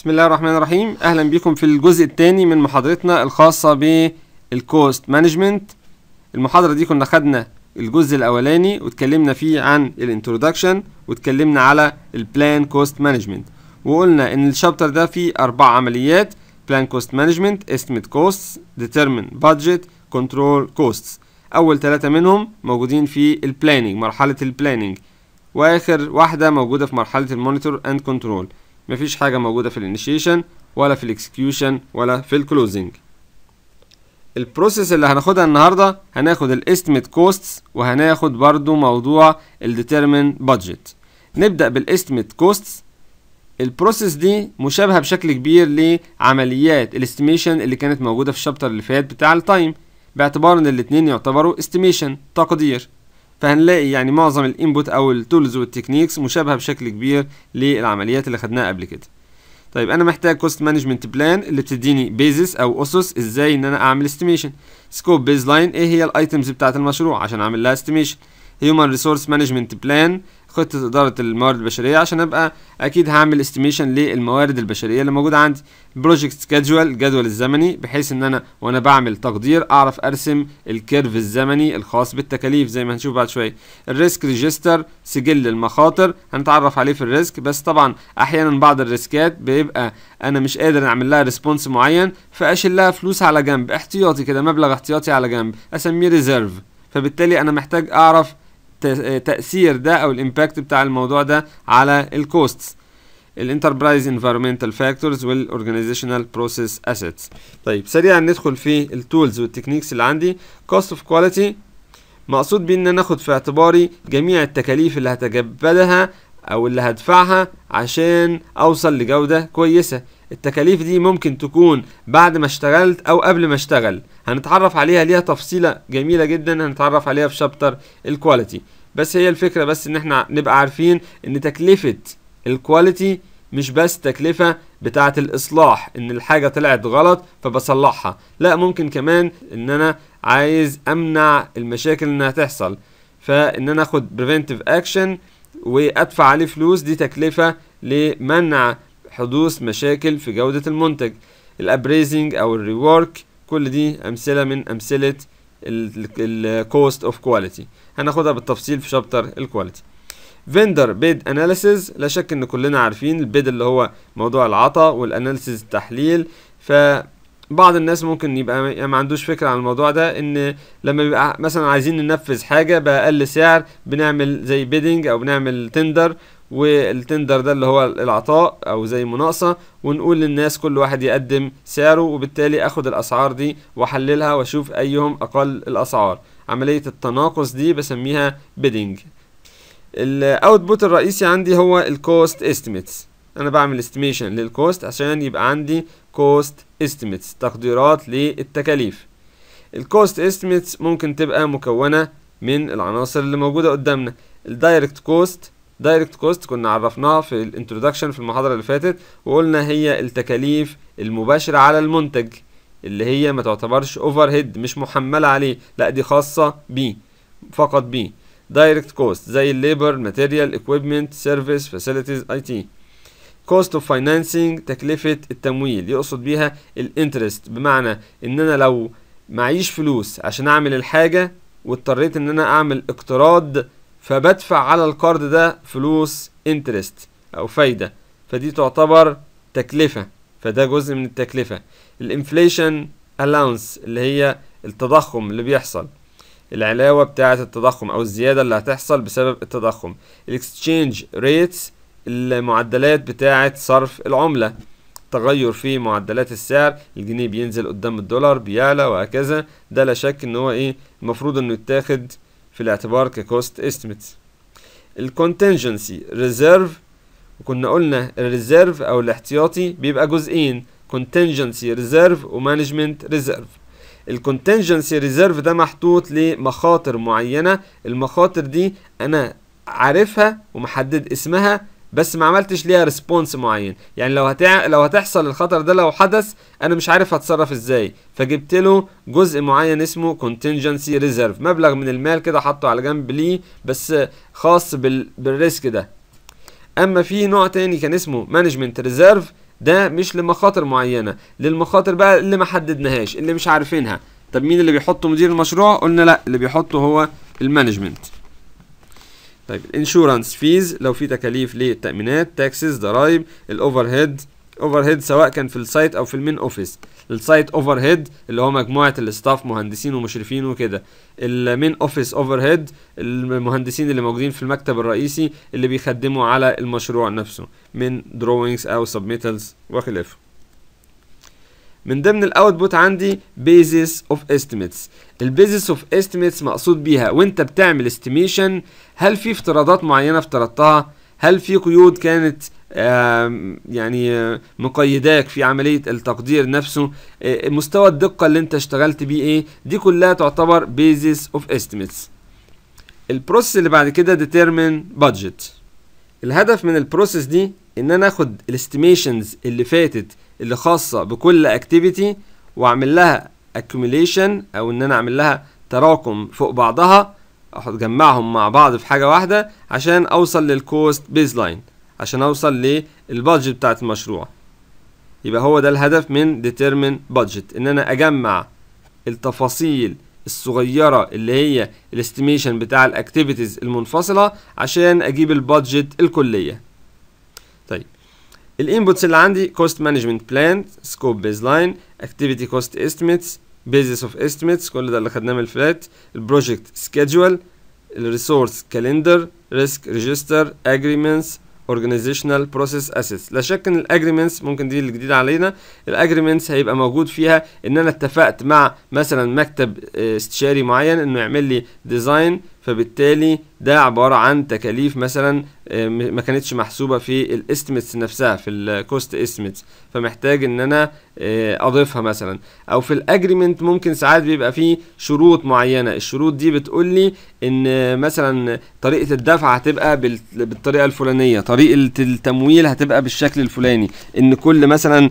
بسم الله الرحمن الرحيم اهلا بكم في الجزء الثاني من محاضرتنا الخاصه بالكوست مانجمنت المحاضره دي كنا خدنا الجزء الاولاني واتكلمنا فيه عن الانترودكشن واتكلمنا على البلان كوست مانجمنت وقلنا ان الشابتر ده فيه اربع عمليات بلان كوست مانجمنت استيميت كوست ديترمين بادجت كنترول كوست اول ثلاثه منهم موجودين في البلاننج مرحله البلاننج واخر واحده موجوده في مرحله المونيتور اند كنترول مفيش حاجة موجودة في الانيشيشن ولا في الاكسكيوشن ولا في الكلوزنج البروسيس اللي هناخدها النهارده هناخد الاستميت كوستس وهناخد برضو موضوع الديترمين بادجت نبدا بالاستميت كوستس البروسيس دي مشابهه بشكل كبير لعمليات الاستيميشن اللي كانت موجوده في الشابتر اللي فات بتاع التايم باعتبار ان الاتنين يعتبروا استيميشن تقدير فهنلاقي يعني معظم الانبوت او التولز والتكنيكس مشابهه بشكل كبير للعمليات اللي خدناها قبل كده طيب انا محتاج كوست مانجمنت بلان اللي بتديني بيزس او اسس ازاي ان انا اعمل استيميشن سكوب بيز لاين ايه هي الايتمز بتاعه المشروع عشان اعمل لها استيميشن هيومن ريسورس مانجمنت بلان خطه اداره الموارد البشريه عشان ابقى اكيد هعمل استيميشن للموارد البشريه اللي موجوده عندي بروجكت سكادجول الجدول الزمني بحيث ان انا وانا بعمل تقدير اعرف ارسم الكيرف الزمني الخاص بالتكاليف زي ما هنشوف بعد شويه الريسك ريجستر سجل المخاطر هنتعرف عليه في الريسك بس طبعا احيانا بعض الريسكات بيبقى انا مش قادر اعمل لها ريسبونس معين فاشيل لها فلوس على جنب احتياطي كده مبلغ احتياطي على جنب اسميه ريزيرف فبالتالي انا محتاج اعرف آه، تاثير ده او الامباكت بتاع الموضوع ده على الكوستس الانتربرايز انفيرمنتال فاكتورز والاورجانيزيشنال بروسيس اسيتس طيب سريعا ندخل في التولز والتكنيكس اللي عندي كوست اوف كواليتي مقصود بيه ان انا اخد في اعتباري جميع التكاليف اللي هتجبدها او اللي هدفعها عشان اوصل لجودة كويسة التكاليف دي ممكن تكون بعد ما اشتغلت او قبل ما اشتغل هنتعرف عليها ليها تفصيلة جميلة جدا هنتعرف عليها في شابتر الكواليتي بس هي الفكرة بس ان احنا نبقى عارفين ان تكلفة الكواليتي مش بس تكلفة بتاعة الإصلاح إن الحاجة طلعت غلط فبصلحها لا ممكن كمان إن أنا عايز أمنع المشاكل إنها تحصل فإن أنا أخد بريفنتيف اكشن وأدفع عليه فلوس دي تكلفة لمنع حدوث مشاكل في جودة المنتج الأبريزنج أو الريورك كل دي أمثلة من أمثلة الكوست اوف كواليتي هناخدها بالتفصيل في شابتر الكواليتي فيندر بيد اناليسيز لا شك ان كلنا عارفين البيد اللي هو موضوع العطاء والاناليسيز التحليل ف بعض الناس ممكن يبقى يعني ما عندوش فكرة عن الموضوع ده ان لما بيبقى مثلا عايزين ننفذ حاجة بأقل سعر بنعمل زي بيدنج او بنعمل تندر والتندر ده اللي هو العطاء او زي مناقصه ونقول للناس كل واحد يقدم سعره وبالتالي اخد الاسعار دي واحللها واشوف ايهم اقل الاسعار عمليه التناقص دي بسميها بيدنج الاوتبوت الرئيسي عندي هو الكوست استيميتس انا بعمل استيميشن للكوست عشان يبقى عندي كوست استيميتس تقديرات للتكاليف الكوست استيميتس ممكن تبقى مكونه من العناصر اللي موجوده قدامنا الدايركت كوست دايركت كوست كنا عرفناها في الانترودكشن في المحاضرة اللي فاتت وقلنا هي التكاليف المباشرة على المنتج اللي هي ما تعتبرش اوفر هيد مش محملة عليه لا دي خاصة بيه فقط بيه دايركت كوست زي الليبر ماتيريال اكويبمنت سيرفيس فاسيلتيز اي تي كوست اوف فاينانسنج تكلفة التمويل يقصد بيها الانترست بمعنى ان انا لو معيش فلوس عشان اعمل الحاجة واضطريت ان انا اعمل اقتراض فبدفع على القرض ده فلوس انترست او فايده فدي تعتبر تكلفه فده جزء من التكلفه الانفليشن الاونس اللي هي التضخم اللي بيحصل العلاوه بتاعه التضخم او الزياده اللي هتحصل بسبب التضخم الاكستشينج ريتس المعدلات بتاعه صرف العمله تغير في معدلات السعر الجنيه بينزل قدام الدولار بيعلى وهكذا ده لا شك ان هو ايه المفروض انه يتاخد في الاعتبار ككوست استيميت الكونتنجنسي ريزيرف وكنا قلنا الريزيرف او الاحتياطي بيبقى جزئين كونتنجنسي ريزيرف ومانجمنت ريزيرف الكونتنجنسي ريزيرف ده محطوط لمخاطر معينه المخاطر دي انا عارفها ومحدد اسمها بس ما عملتش ليها ريسبونس معين يعني لو هتع... لو هتحصل الخطر ده لو حدث انا مش عارف هتصرف ازاي فجبت له جزء معين اسمه contingency ريزيرف مبلغ من المال كده حطه على جنب ليه بس خاص بال... بالريسك ده اما في نوع تاني كان اسمه مانجمنت ريزيرف ده مش لمخاطر معينه للمخاطر بقى اللي ما حددناهاش اللي مش عارفينها طب مين اللي بيحطه مدير المشروع قلنا لا اللي بيحطه هو المانجمنت طيب الانشورانس فيز لو في تكاليف للتامينات تاكسز ضرايب الاوفر هيد اوفر هيد سواء كان في السايت او في المين اوفيس السايت اوفر هيد اللي هو مجموعه الاستاف مهندسين ومشرفين وكده المين اوفيس اوفر هيد المهندسين اللي موجودين في المكتب الرئيسي اللي بيخدموا على المشروع نفسه من دروينجز او سبميتلز وخلافه من ضمن الاوتبوت عندي بيزس اوف استيميتس البيزس اوف استيميتس مقصود بيها وانت بتعمل استيميشن هل في افتراضات معينه افترضتها هل في قيود كانت يعني آه، مقيداك في عملية التقدير نفسه آه، مستوى الدقة اللي انت اشتغلت بيه ايه دي كلها تعتبر basis of estimates البروسيس اللي بعد كده determine budget الهدف من البروسيس دي ان انا اخد الاستيميشنز اللي فاتت اللي خاصه بكل اكتيفيتي واعمل لها accumulation او ان انا اعمل لها تراكم فوق بعضها اجمعهم مع بعض في حاجه واحده عشان اوصل للكوست بيز لاين عشان اوصل للبادجت بتاعت المشروع يبقى هو ده الهدف من determine budget ان انا اجمع التفاصيل الصغيرة اللي هي الاستيميشن بتاع الاكتيفيتيز المنفصلة عشان اجيب البادجت الكلية طيب الانبوتس اللي عندي كوست مانجمنت بلان سكوب بيز لاين اكتيفيتي كوست استيميتس بيزس اوف استيميتس كل ده اللي خدناه من الفلات البروجكت سكيدجول الريسورس كالندر ريسك ريجستر اجريمنتس اورجانيزيشنال بروسيس اسيتس لا شك ان الاجريمنتس ممكن دي الجديده علينا الاجريمنتس هيبقى موجود فيها ان انا اتفقت مع مثلا مكتب آه، استشاري معين انه يعمل لي ديزاين فبالتالي ده عباره عن تكاليف مثلا آه، ما كانتش محسوبه في الاستيمتس نفسها في الكوست استيمتس فمحتاج ان انا آه، اضيفها مثلا او في الاجريمنت ممكن ساعات بيبقى فيه شروط معينه الشروط دي بتقول لي ان آه، مثلا طريقه الدفع هتبقى بالطريقه الفلانيه طريقه التمويل هتبقى بالشكل الفلاني ان كل مثلا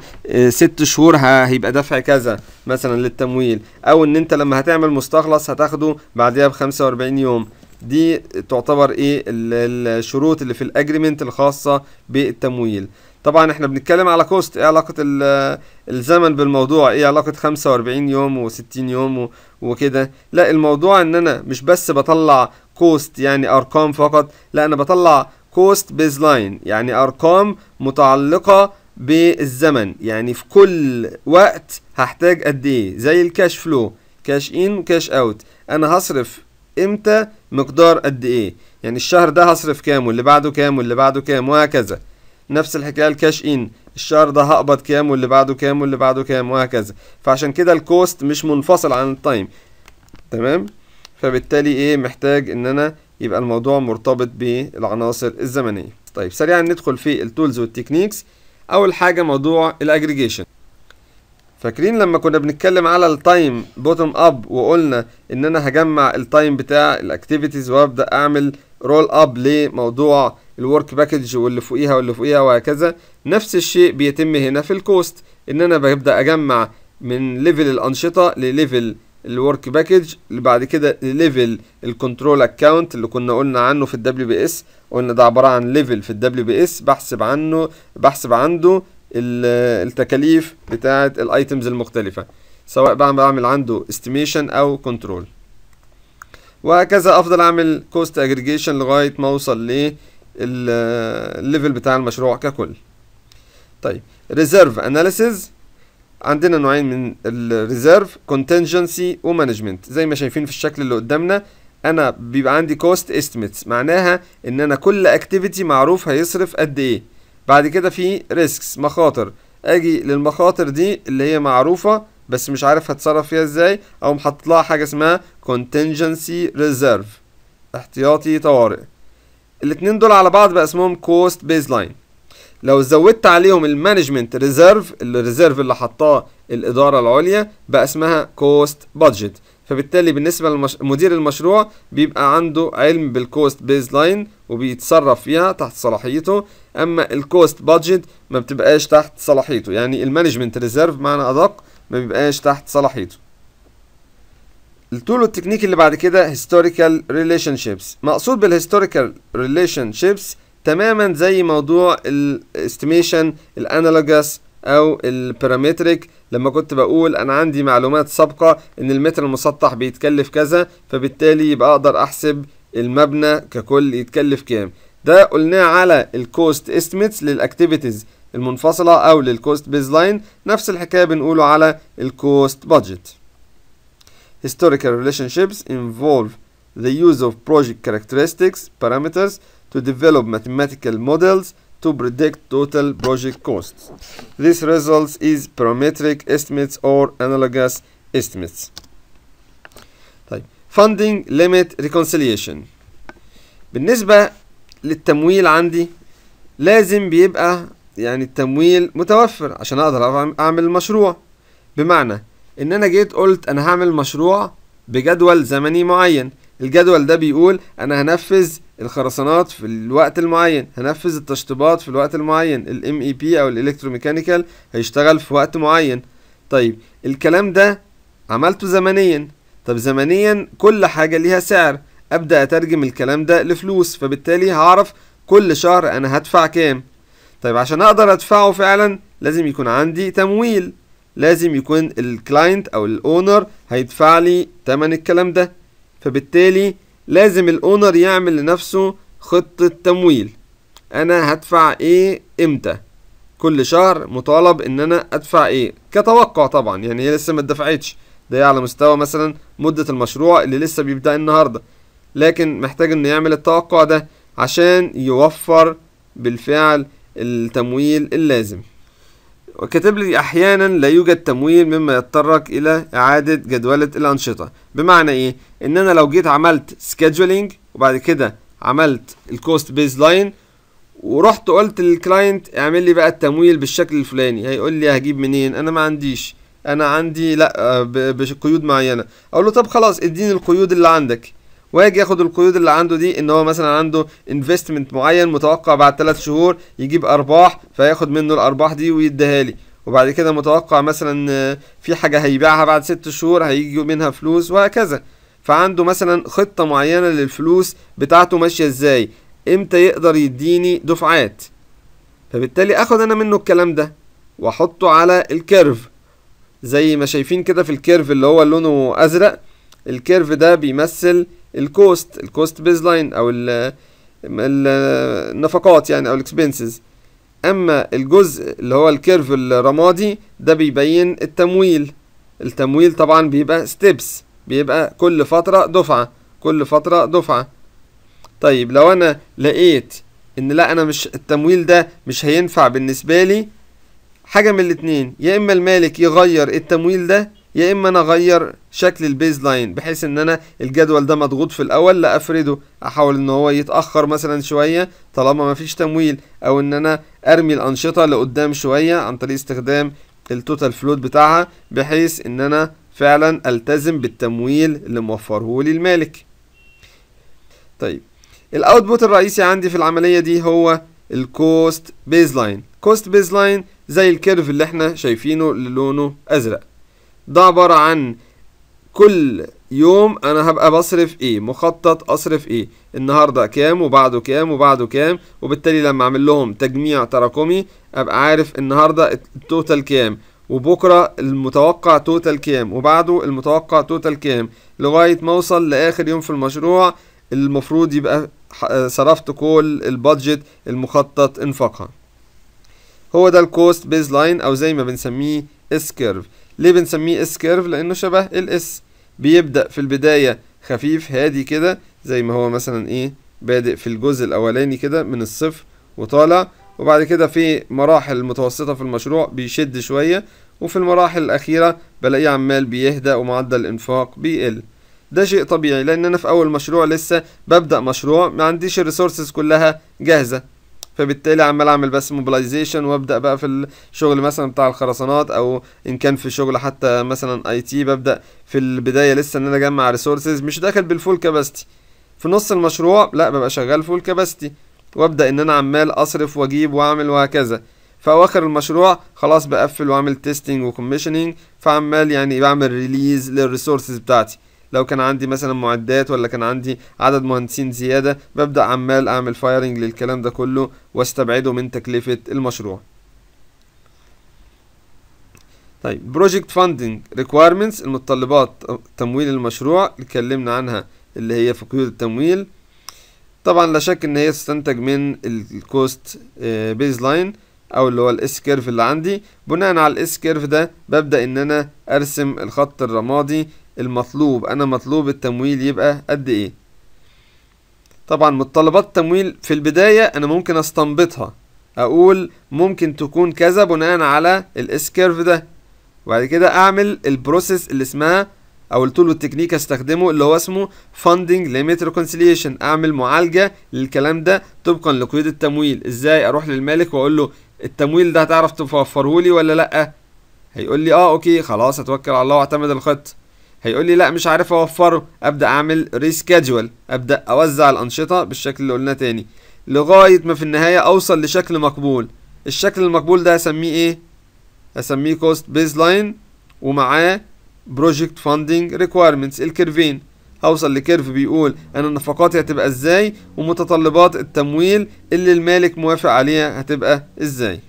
ست شهور هيبقى دفع كذا مثلا للتمويل او ان انت لما هتعمل مستخلص هتاخده بعدها ب 45 يوم دي تعتبر ايه الشروط اللي في الاجريمنت الخاصه بالتمويل طبعا احنا بنتكلم على كوست ايه علاقة الزمن بالموضوع ايه علاقة 45 يوم و60 يوم وكده لا الموضوع ان انا مش بس بطلع كوست يعني ارقام فقط لا انا بطلع كوست بيز لاين يعني ارقام متعلقة بالزمن يعني في كل وقت هحتاج قد ايه زي الكاش فلو كاش ان وكاش اوت انا هصرف امتى مقدار قد ايه يعني الشهر ده هصرف كام واللي بعده كام واللي بعده كام وهكذا نفس الحكايه الكاش ان الشهر ده هقبض كام واللي بعده كام واللي بعده كام وهكذا فعشان كده الكوست مش منفصل عن التايم تمام فبالتالي ايه محتاج ان انا يبقى الموضوع مرتبط بالعناصر الزمنيه طيب سريعا ندخل في التولز والتكنيكس اول حاجه موضوع الاجريجيشن فاكرين لما كنا بنتكلم على التايم بوتوم اب وقلنا ان انا هجمع التايم بتاع الاكتيفيتيز وابدا اعمل رول اب لموضوع الورك باكج واللي فوقيها واللي فوقيها وهكذا نفس الشيء بيتم هنا في الكوست ان انا ببدا اجمع من ليفل الانشطه لليفل الورك باكج اللي بعد كده ليفل الكنترول اكونت اللي كنا قلنا عنه في الدبليو بي اس قلنا ده عباره عن ليفل في الدبليو بي اس بحسب عنه بحسب عنده التكاليف بتاعة الايتمز المختلفة سواء بعمل عنده استيميشن او كنترول وهكذا افضل اعمل كوست اجريجيشن لغاية ما اوصل للليفل بتاع المشروع ككل طيب ريزيرف اناليسيز عندنا نوعين من الريزيرف كونتنجنسي ومانجمنت زي ما شايفين في الشكل اللي قدامنا انا بيبقى عندي كوست استيميتس معناها ان انا كل اكتيفيتي معروف هيصرف قد ايه بعد كده في ريسكس مخاطر اجي للمخاطر دي اللي هي معروفة بس مش عارف هتصرف فيها ازاي او محطط لها حاجة اسمها contingency reserve احتياطي طوارئ الاتنين دول على بعض بقى اسمهم كوست بيز لاين لو زودت عليهم المانجمنت ريزيرف الريزيرف اللي حطاه الاداره العليا بقى اسمها كوست بادجت فبالتالي بالنسبة لمدير المشروع بيبقى عنده علم بالكوست بيز لاين وبيتصرف فيها تحت صلاحيته اما الكوست بادجت ما بتبقاش تحت صلاحيته يعني المانجمنت ريزيرف بمعنى ادق ما بيبقاش تحت صلاحيته التول والتكنيك اللي بعد كده هيستوريكال ريليشن شيبس مقصود بالهيستوريكال ريليشن شيبس تماما زي موضوع الاستيميشن الانالوجس او البارامتريك لما كنت بقول انا عندي معلومات سابقه ان المتر المسطح بيتكلف كذا فبالتالي يبقى اقدر احسب المبنى ككل يتكلف كام ده قلناه على الكوست استيميتس للاكتيفيتيز المنفصله او للكوست بيز لاين نفس الحكايه بنقوله على الكوست بادجت historical relationships involve the use of project characteristics parameters to develop mathematical models to predict total project costs. This results is parametric estimates or analogous estimates. طيب funding limit reconciliation بالنسبة للتمويل عندي لازم بيبقى يعني التمويل متوفر عشان اقدر اعمل المشروع بمعنى ان انا جيت قلت انا هعمل مشروع بجدول زمني معين الجدول ده بيقول انا هنفذ الخرسانات في الوقت المعين هنفذ التشطيبات في الوقت المعين الام اي بي e او الالكتروميكانيكال هيشتغل في وقت معين طيب الكلام ده عملته زمنيا طب زمنيا كل حاجه ليها سعر ابدا اترجم الكلام ده لفلوس فبالتالي هعرف كل شهر انا هدفع كام طيب عشان اقدر ادفعه فعلا لازم يكون عندي تمويل لازم يكون الكلاينت او الاونر هيدفع لي تمن الكلام ده فبالتالي لازم الاونر يعمل لنفسه خطة تمويل انا هدفع ايه امتى كل شهر مطالب ان انا ادفع ايه كتوقع طبعا يعني هي لسه ما اتدفعتش ده على مستوى مثلا مدة المشروع اللي لسه بيبدأ النهاردة لكن محتاج انه يعمل التوقع ده عشان يوفر بالفعل التمويل اللازم وكتب لي أحيانا لا يوجد تمويل مما يضطرك إلى إعادة جدولة الأنشطة بمعنى إيه؟ إن أنا لو جيت عملت سكيدجولينج وبعد كده عملت الكوست بيز لاين ورحت قلت للكلاينت اعمل لي بقى التمويل بالشكل الفلاني هيقول لي هجيب منين انا ما عنديش انا عندي لا آه، بقيود معينه اقول له طب خلاص اديني القيود اللي عندك واجي ياخد القيود اللي عنده دي ان هو مثلا عنده انفستمنت معين متوقع بعد ثلاث شهور يجيب ارباح فياخد منه الارباح دي ويديها لي وبعد كده متوقع مثلا في حاجة هيبيعها بعد ست شهور هيجي منها فلوس وهكذا فعنده مثلا خطة معينة للفلوس بتاعته ماشية ازاي امتى يقدر يديني دفعات فبالتالي اخد انا منه الكلام ده واحطه على الكيرف زي ما شايفين كده في الكيرف اللي هو لونه ازرق الكيرف ده بيمثل الكوست الكوست بيز لاين او النفقات يعني او الاكسبنسز اما الجزء اللي هو الكيرف الرمادي ده بيبين التمويل التمويل طبعا بيبقى ستيبس بيبقى كل فترة دفعة كل فترة دفعة طيب لو انا لقيت ان لا انا مش التمويل ده مش هينفع بالنسبة لي حاجة من الاتنين يا اما المالك يغير التمويل ده يا اما انا اغير شكل البيز لاين بحيث ان انا الجدول ده مضغوط في الاول لا افرده احاول ان هو يتاخر مثلا شويه طالما مفيش تمويل او ان انا ارمي الانشطه لقدام شويه عن طريق استخدام التوتال فلوت بتاعها بحيث ان انا فعلا التزم بالتمويل اللي موفره لي المالك طيب الاوتبوت الرئيسي عندي في العمليه دي هو الكوست بيز لاين كوست بيز لاين زي الكيرف اللي احنا شايفينه اللي لونه ازرق ده عبارة عن كل يوم انا هبقى بصرف ايه مخطط اصرف ايه النهارده كام وبعده كام وبعده كام وبالتالي لما اعمل لهم تجميع تراكمي ابقى عارف النهارده التوتال كام وبكره المتوقع توتال كام وبعده المتوقع توتال كام لغايه ما اوصل لاخر يوم في المشروع المفروض يبقى صرفت كل البادجت المخطط انفقها هو ده الكوست بيز لاين او زي ما بنسميه اس كيرف ليه بنسميه اس كيرف لانه شبه الاس بيبدا في البدايه خفيف هادي كده زي ما هو مثلا ايه بادئ في الجزء الاولاني كده من الصفر وطالع وبعد كده في مراحل متوسطه في المشروع بيشد شويه وفي المراحل الاخيره بلاقيه عمال بيهدى ومعدل الانفاق بيقل ده شيء طبيعي لان انا في اول مشروع لسه ببدا مشروع ما عنديش الريسورسز كلها جاهزه فبالتالي عمال اعمل بس موبلايزيشن وابدا بقى في الشغل مثلا بتاع الخرسانات او ان كان في شغل حتى مثلا اي تي ببدا في البدايه لسه ان انا اجمع ريسورسز مش داخل بالفول كاباستي في نص المشروع لا ببقى شغال فول كاباستي وابدا ان انا عمال اصرف واجيب واعمل وهكذا في اواخر المشروع خلاص بقفل واعمل تيستنج وكوميشننج فعمال يعني بعمل ريليز للريسورسز بتاعتي لو كان عندي مثلا معدات ولا كان عندي عدد مهندسين زيادة ببدأ عمال أعمل فايرنج للكلام ده كله واستبعده من تكلفة المشروع طيب بروجكت فاندنج ريكويرمنتس المتطلبات تمويل المشروع اللي اتكلمنا عنها اللي هي في قيود التمويل طبعا لا شك ان هي تستنتج من الكوست بيز لاين او اللي هو الاس كيرف اللي عندي بناء على الاس كيرف ده ببدا ان انا ارسم الخط الرمادي المطلوب انا مطلوب التمويل يبقى قد ايه طبعا متطلبات التمويل في البداية انا ممكن استنبطها اقول ممكن تكون كذا بناء على الاس كيرف ده وبعد كده اعمل البروسيس اللي اسمها او التول والتكنيك استخدمه اللي هو اسمه funding limit reconciliation اعمل معالجة للكلام ده طبقا لقيود التمويل ازاي اروح للمالك واقول له التمويل ده هتعرف توفره لي ولا لا هيقول لي اه اوكي خلاص اتوكل على الله واعتمد الخط هيقول لي لا مش عارف اوفره ابدا اعمل ريسكادجول ابدا اوزع الانشطه بالشكل اللي قلناه تاني لغايه ما في النهايه اوصل لشكل مقبول الشكل المقبول ده هسميه ايه هسميه كوست بيز لاين ومعاه بروجكت فاندنج ريكويرمنتس الكيرفين هوصل لكيرف بيقول انا نفقاتي هتبقى ازاي ومتطلبات التمويل اللي المالك موافق عليها هتبقى ازاي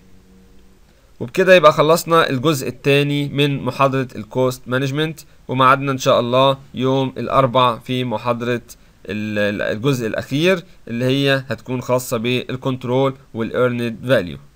وبكده يبقى خلصنا الجزء الثاني من محاضرة الكوست مانجمنت وميعادنا ان شاء الله يوم الاربع في محاضرة الجزء الاخير اللي هي هتكون خاصة بالكنترول والايرند فاليو